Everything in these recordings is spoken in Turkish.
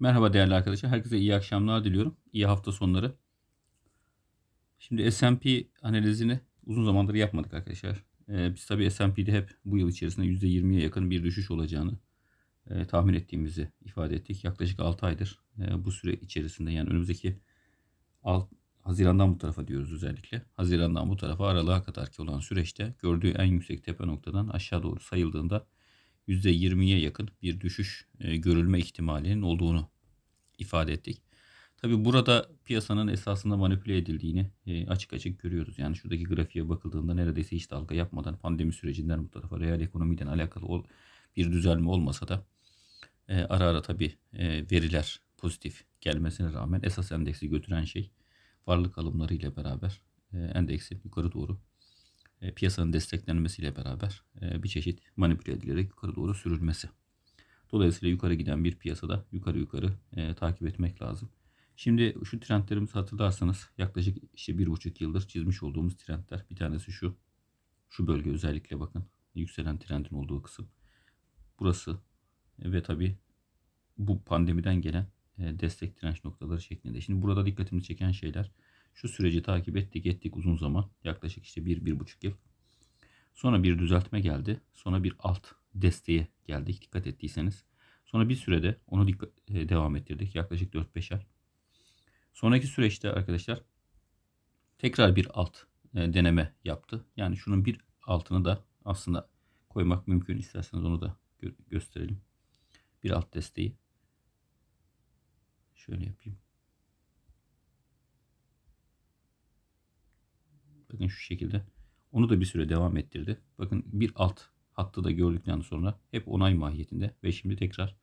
Merhaba değerli arkadaşlar. Herkese iyi akşamlar diliyorum. İyi hafta sonları. Şimdi S&P analizini uzun zamandır yapmadık arkadaşlar. Ee, biz tabii S&P'de hep bu yıl içerisinde %20'ye yakın bir düşüş olacağını e, tahmin ettiğimizi ifade ettik. Yaklaşık 6 aydır e, bu süre içerisinde yani önümüzdeki alt, Haziran'dan bu tarafa diyoruz özellikle. Haziran'dan bu tarafa aralığa kadar ki olan süreçte gördüğü en yüksek tepe noktadan aşağı doğru sayıldığında %20'ye yakın bir düşüş e, görülme ihtimalinin olduğunu ifade ettik. Tabi burada piyasanın esasında manipüle edildiğini e, açık açık görüyoruz. Yani şuradaki grafiğe bakıldığında neredeyse hiç dalga yapmadan pandemi sürecinden bu tarafa real ekonomiden alakalı bir düzelme olmasa da e, ara ara tabi veriler pozitif gelmesine rağmen esas endeksi götüren şey varlık alımları ile beraber endeksin yukarı doğru e, piyasanın desteklenmesiyle beraber e, bir çeşit manipüle edilerek yukarı doğru sürülmesi. Dolayısıyla yukarı giden bir piyasada yukarı yukarı e, takip etmek lazım. Şimdi şu trendlerimizi hatırlarsanız yaklaşık işte bir buçuk yıldır çizmiş olduğumuz trendler. Bir tanesi şu. Şu bölge özellikle bakın. Yükselen trendin olduğu kısım. Burası ve tabi bu pandemiden gelen destek direnç noktaları şeklinde. Şimdi burada dikkatimi çeken şeyler şu süreci takip ettik ettik uzun zaman. Yaklaşık işte 1-1,5 yıl. Sonra bir düzeltme geldi. Sonra bir alt desteğe geldik dikkat ettiyseniz. Sonra bir sürede onu dikkat, e, devam ettirdik. Yaklaşık 4-5 ay. Sonraki süreçte arkadaşlar tekrar bir alt e, deneme yaptı. Yani şunun bir altını da aslında koymak mümkün. İsterseniz onu da gö gösterelim. Bir alt desteği. Şöyle yapayım. Bakın şu şekilde. Onu da bir süre devam ettirdi. Bakın bir alt hattı da gördükten sonra hep onay mahiyetinde ve şimdi tekrar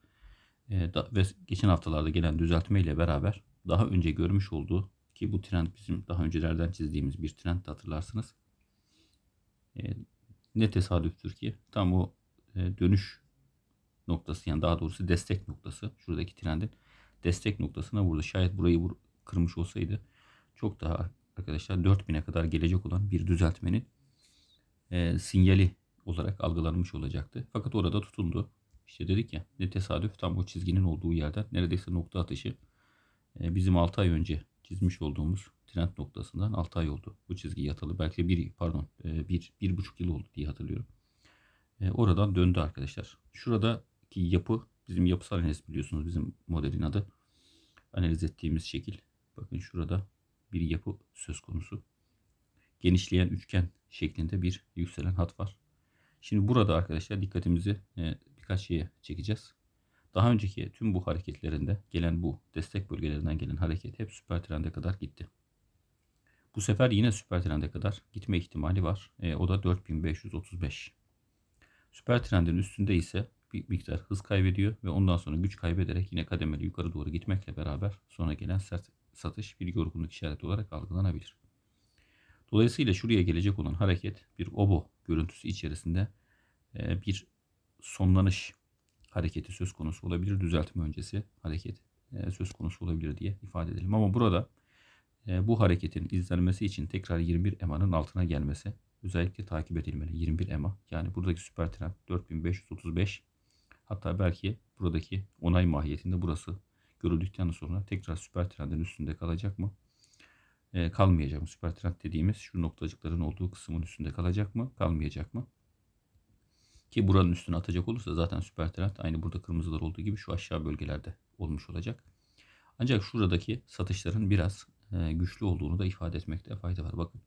e, da, ve geçen haftalarda gelen düzeltme ile beraber daha önce görmüş olduğu ki bu trend bizim daha öncelerden çizdiğimiz bir trend hatırlarsınız. E, ne tesadüftür ki tam o e, dönüş noktası yani daha doğrusu destek noktası şuradaki trendin destek noktasına burada Şayet burayı vur, kırmış olsaydı çok daha arkadaşlar 4000'e kadar gelecek olan bir düzeltmenin e, sinyali olarak algılanmış olacaktı. Fakat orada tutundu. İşte dedik ya ne tesadüf tam o çizginin olduğu yerden neredeyse nokta atışı e, bizim 6 ay önce çizmiş olduğumuz trend noktasından 6 ay oldu. Bu çizgi yatalı belki de 1 pardon 1 e, bir 1,5 yıl oldu diye hatırlıyorum. E, oradan döndü arkadaşlar. Şuradaki yapı bizim yapısal analiz biliyorsunuz bizim modelin adı. Analiz ettiğimiz şekil. Bakın şurada bir yapı söz konusu. Genişleyen üçgen şeklinde bir yükselen hat var. Şimdi burada arkadaşlar dikkatimizi e, birkaç şeye çekeceğiz. Daha önceki tüm bu hareketlerinde gelen bu destek bölgelerinden gelen hareket hep süper trende kadar gitti. Bu sefer yine süper trende kadar gitme ihtimali var. E, o da 4535. Süper trendin üstünde ise bir miktar hız kaybediyor ve ondan sonra güç kaybederek yine kademeli yukarı doğru gitmekle beraber sonra gelen sert satış bir yorgunluk işareti olarak algılanabilir. Dolayısıyla şuraya gelecek olan hareket bir obo görüntüsü içerisinde e, bir sonlanış hareketi söz konusu olabilir. Düzeltme öncesi hareket e, söz konusu olabilir diye ifade edelim. Ama burada e, bu hareketin izlenmesi için tekrar 21 EMA'nın altına gelmesi özellikle takip edilmeli. 21 EMA yani buradaki süper trend 4535 hatta belki buradaki onay mahiyetinde burası görüldükten sonra tekrar süper trendin üstünde kalacak mı? E, kalmayacak mı? Süper trend dediğimiz şu noktacıkların olduğu kısmın üstünde kalacak mı? Kalmayacak mı? Ki buranın üstüne atacak olursa zaten süper trend aynı burada kırmızılar olduğu gibi şu aşağı bölgelerde olmuş olacak. Ancak şuradaki satışların biraz e, güçlü olduğunu da ifade etmekte fayda var. Bakın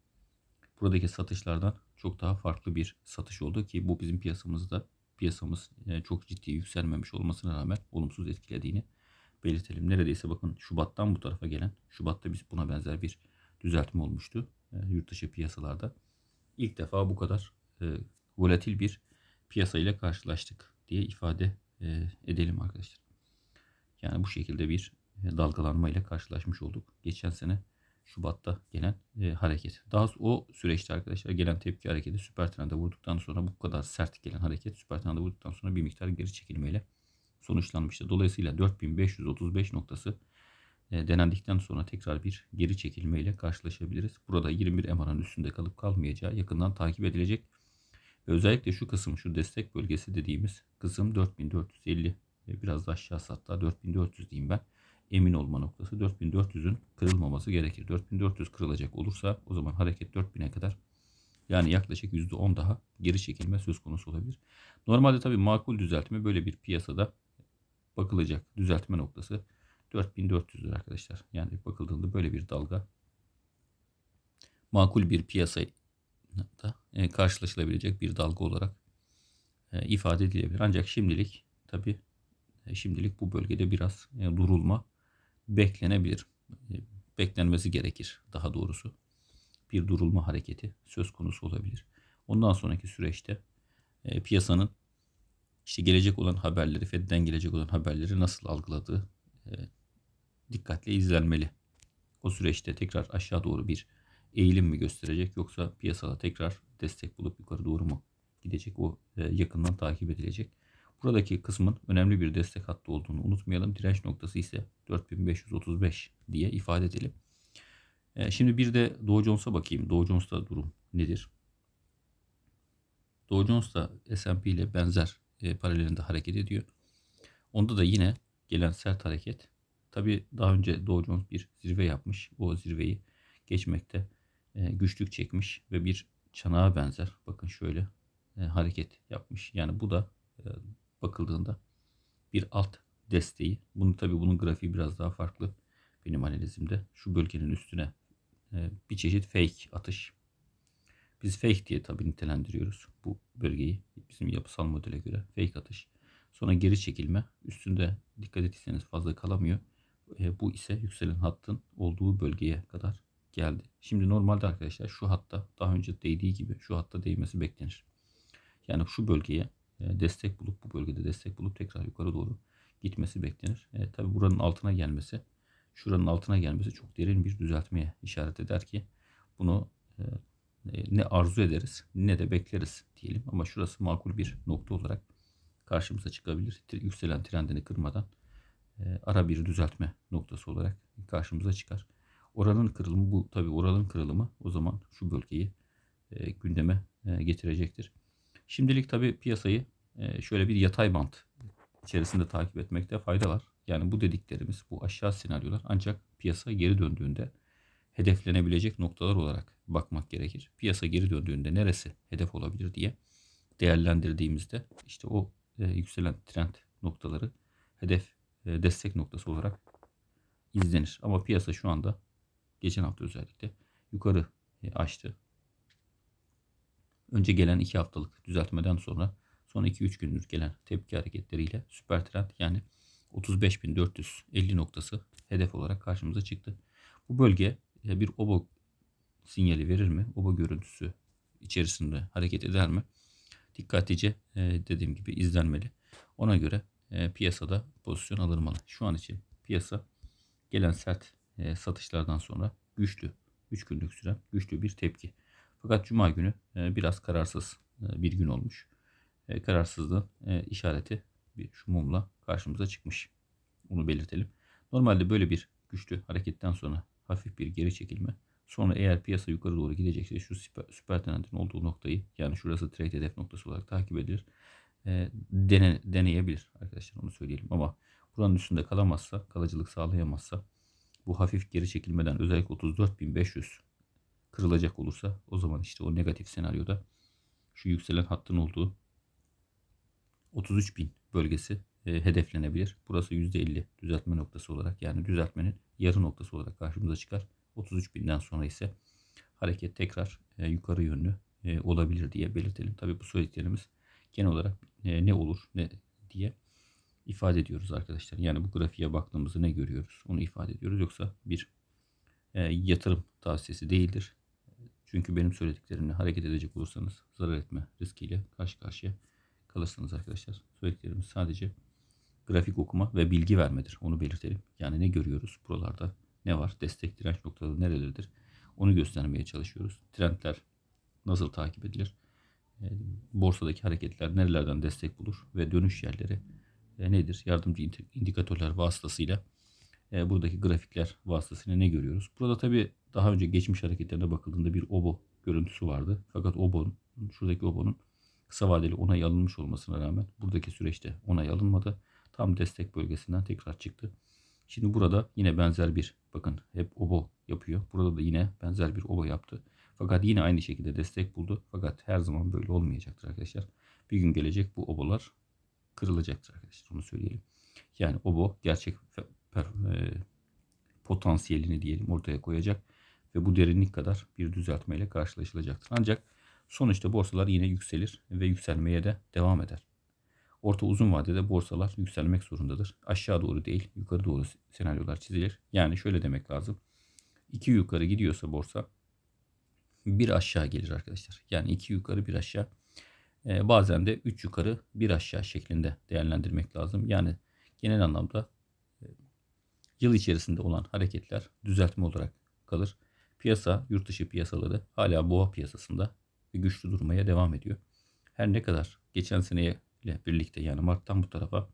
buradaki satışlardan çok daha farklı bir satış oldu ki bu bizim piyasamızda piyasamız e, çok ciddi yükselmemiş olmasına rağmen olumsuz etkilediğini belirtelim. Neredeyse bakın Şubat'tan bu tarafa gelen, Şubat'ta biz buna benzer bir düzeltme olmuştu e, yurt dışı piyasalarda. İlk defa bu kadar e, volatil bir piyasayla karşılaştık diye ifade e, edelim arkadaşlar. Yani bu şekilde bir e, dalgalanma ile karşılaşmış olduk. Geçen sene Şubat'ta gelen e, hareket. Daha o süreçte arkadaşlar gelen tepki hareketi süper trende vurduktan sonra bu kadar sert gelen hareket süper trende vurduktan sonra bir miktar geri çekilmeyle sonuçlanmıştı. Dolayısıyla 4535 noktası e, denendikten sonra tekrar bir geri çekilme ile karşılaşabiliriz. Burada 21 EMA'nın üstünde kalıp kalmayacağı yakından takip edilecek. Ve özellikle şu kısım, şu destek bölgesi dediğimiz kısım 4450 ve biraz da aşağı hatta 4400 diyeyim ben. Emin olma noktası 4400'ün kırılmaması gerekir. 4400 kırılacak olursa o zaman hareket 4000'e kadar yani yaklaşık %10 daha geri çekilme söz konusu olabilir. Normalde tabii makul düzeltme böyle bir piyasada bakılacak düzeltme noktası 4400 lira arkadaşlar. Yani bakıldığında böyle bir dalga makul bir piyasada e, karşılaşılabilecek bir dalga olarak e, ifade edilebilir. Ancak şimdilik tabi e, şimdilik bu bölgede biraz e, durulma beklenebilir. beklenmesi gerekir daha doğrusu. Bir durulma hareketi söz konusu olabilir. Ondan sonraki süreçte piyasanın işte gelecek olan haberleri, Fed'den gelecek olan haberleri nasıl algıladığı e, dikkatle izlenmeli. O süreçte tekrar aşağı doğru bir eğilim mi gösterecek yoksa piyasada tekrar destek bulup yukarı doğru mu gidecek o e, yakından takip edilecek. Buradaki kısmın önemli bir destek hattı olduğunu unutmayalım. Direnç noktası ise 4535 diye ifade edelim. E, şimdi bir de Dow Jones'a bakayım. Dow Jones'ta durum nedir? Dow Jones da S&P ile benzer e, paralelinde hareket ediyor. Onda da yine gelen sert hareket. Tabi daha önce Dow Jones bir zirve yapmış. O zirveyi geçmekte e, güçlük çekmiş ve bir çanağa benzer. Bakın şöyle e, hareket yapmış. Yani bu da e, bakıldığında bir alt desteği. Bunu tabi bunun grafiği biraz daha farklı benim analizimde. Şu bölgenin üstüne e, bir çeşit fake atış biz fake diye tabii nitelendiriyoruz bu bölgeyi. Bizim yapısal modele göre fake atış. Sonra geri çekilme. Üstünde dikkat etseniz fazla kalamıyor. E, bu ise yükselen hattın olduğu bölgeye kadar geldi. Şimdi normalde arkadaşlar şu hatta daha önce değdiği gibi şu hatta değmesi beklenir. Yani şu bölgeye e, destek bulup bu bölgede destek bulup tekrar yukarı doğru gitmesi beklenir. E, Tabi buranın altına gelmesi, şuranın altına gelmesi çok derin bir düzeltmeye işaret eder ki bunu e, ee, ne arzu ederiz ne de bekleriz diyelim. Ama şurası makul bir nokta olarak karşımıza çıkabilir. Yükselen trendini kırmadan e, ara bir düzeltme noktası olarak karşımıza çıkar. Oranın kırılımı bu tabi oranın kırılımı o zaman şu bölgeyi e, gündeme e, getirecektir. Şimdilik tabi piyasayı şöyle bir yatay bant içerisinde takip etmekte fayda var. Yani bu dediklerimiz bu aşağı senaryolar ancak piyasa geri döndüğünde hedeflenebilecek noktalar olarak bakmak gerekir. Piyasa geri döndüğünde neresi hedef olabilir diye değerlendirdiğimizde işte o e, yükselen trend noktaları hedef e, destek noktası olarak izlenir. Ama piyasa şu anda geçen hafta özellikle yukarı e, açtı. Önce gelen 2 haftalık düzeltmeden sonra son 2-3 gündür gelen tepki hareketleriyle süper trend yani 35.450 noktası hedef olarak karşımıza çıktı. Bu bölge bir oba sinyali verir mi? oba görüntüsü içerisinde hareket eder mi? Dikkatlice e, dediğim gibi izlenmeli. Ona göre e, piyasada pozisyon alınmalı. Şu an için piyasa gelen sert e, satışlardan sonra güçlü, 3 günlük süren güçlü bir tepki. Fakat cuma günü biraz kararsız bir gün olmuş. Kararsızlığın işareti bir şu mumla karşımıza çıkmış. Bunu belirtelim. Normalde böyle bir güçlü hareketten sonra hafif bir geri çekilme. Sonra eğer piyasa yukarı doğru gidecekse şu süper, süper tendentin olduğu noktayı yani şurası trade hedef noktası olarak takip edilir. E, dene, deneyebilir arkadaşlar onu söyleyelim ama buranın üstünde kalamazsa kalıcılık sağlayamazsa bu hafif geri çekilmeden özellikle 34.500 kırılacak olursa o zaman işte o negatif senaryoda şu yükselen hattın olduğu 33.000 bölgesi e, hedeflenebilir. Burası %50 düzeltme noktası olarak yani düzeltmenin yarı noktası olarak karşımıza çıkar. 33 binden sonra ise hareket tekrar e, yukarı yönlü e, olabilir diye belirtelim. Tabii bu söylediklerimiz genel olarak e, ne olur ne diye ifade ediyoruz arkadaşlar. Yani bu grafiğe baktığımızda ne görüyoruz onu ifade ediyoruz. Yoksa bir e, yatırım tavsiyesi değildir. Çünkü benim söylediklerimle hareket edecek olursanız zarar etme riskiyle karşı karşıya kalırsınız arkadaşlar. Söylediklerimiz sadece grafik okuma ve bilgi vermedir. Onu belirtelim. Yani ne görüyoruz buralarda ne var? Destek direnç noktaları nerelerdir? Onu göstermeye çalışıyoruz. Trendler nasıl takip edilir? E, borsadaki hareketler nerelerden destek bulur ve dönüş yerleri e, nedir? Yardımcı indikatörler vasıtasıyla e, buradaki grafikler vasıtasıyla ne görüyoruz? Burada tabi daha önce geçmiş hareketlerine bakıldığında bir obo görüntüsü vardı. Fakat obonun, şuradaki obonun kısa vadeli onay alınmış olmasına rağmen buradaki süreçte onay alınmadı. Tam destek bölgesinden tekrar çıktı. Şimdi burada yine benzer bir bakın hep obo yapıyor. Burada da yine benzer bir obo yaptı. Fakat yine aynı şekilde destek buldu. Fakat her zaman böyle olmayacaktır arkadaşlar. Bir gün gelecek bu obolar kırılacaktır arkadaşlar. Onu söyleyelim. Yani obo gerçek e, potansiyelini diyelim ortaya koyacak ve bu derinlik kadar bir düzeltmeyle karşılaşılacaktır. Ancak sonuçta borsalar yine yükselir ve yükselmeye de devam eder. Orta uzun vadede borsalar yükselmek zorundadır. Aşağı doğru değil yukarı doğru senaryolar çizilir. Yani şöyle demek lazım. İki yukarı gidiyorsa borsa bir aşağı gelir arkadaşlar. Yani iki yukarı bir aşağı ee, bazen de üç yukarı bir aşağı şeklinde değerlendirmek lazım. Yani genel anlamda e, yıl içerisinde olan hareketler düzeltme olarak kalır. Piyasa, yurt dışı piyasaları hala boğa piyasasında güçlü durmaya devam ediyor. Her ne kadar geçen seneye ile birlikte yani Mart'tan bu tarafa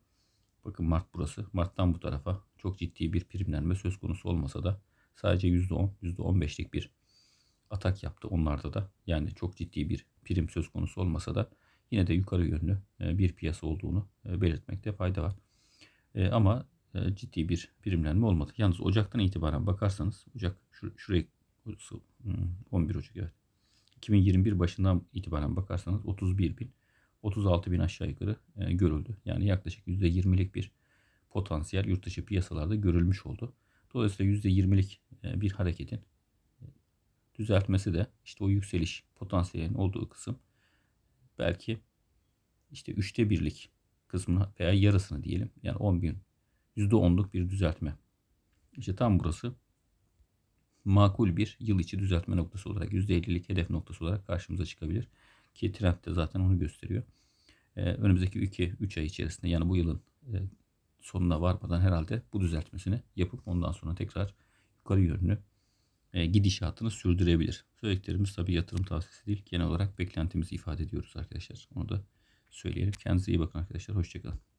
bakın Mart burası. Mart'tan bu tarafa çok ciddi bir primlenme söz konusu olmasa da sadece %10, %15'lik bir atak yaptı onlarda da. Yani çok ciddi bir prim söz konusu olmasa da yine de yukarı yönlü e, bir piyasa olduğunu e, belirtmekte fayda var. E, ama ciddi bir primlenme olmadı. Yalnız Ocak'tan itibaren bakarsanız Ocak şur şurayı 11 hmm, Ocak evet. 2021 başından itibaren bakarsanız 31 bin 36 bin aşağı yukarı e, görüldü. Yani yaklaşık %20'lik bir potansiyel yurt dışı piyasalarda görülmüş oldu. Dolayısıyla %20'lik e, bir hareketin e, düzeltmesi de işte o yükseliş potansiyelinin olduğu kısım belki işte üçte birlik kısmını veya yarısını diyelim. Yani 10 bin %10'luk bir düzeltme. İşte tam burası makul bir yıl içi düzeltme noktası olarak %50'lik hedef noktası olarak karşımıza çıkabilir. Ki trend de zaten onu gösteriyor. E, önümüzdeki 2-3 ay içerisinde yani bu yılın e, sonuna varmadan herhalde bu düzeltmesini yapıp ondan sonra tekrar yukarı yönünü e, gidişatını sürdürebilir. Söylediklerimiz tabii yatırım tavsiyesi değil. Genel olarak beklentimizi ifade ediyoruz arkadaşlar. Onu da söyleyelim. Kendinize iyi bakın arkadaşlar. Hoşçakalın.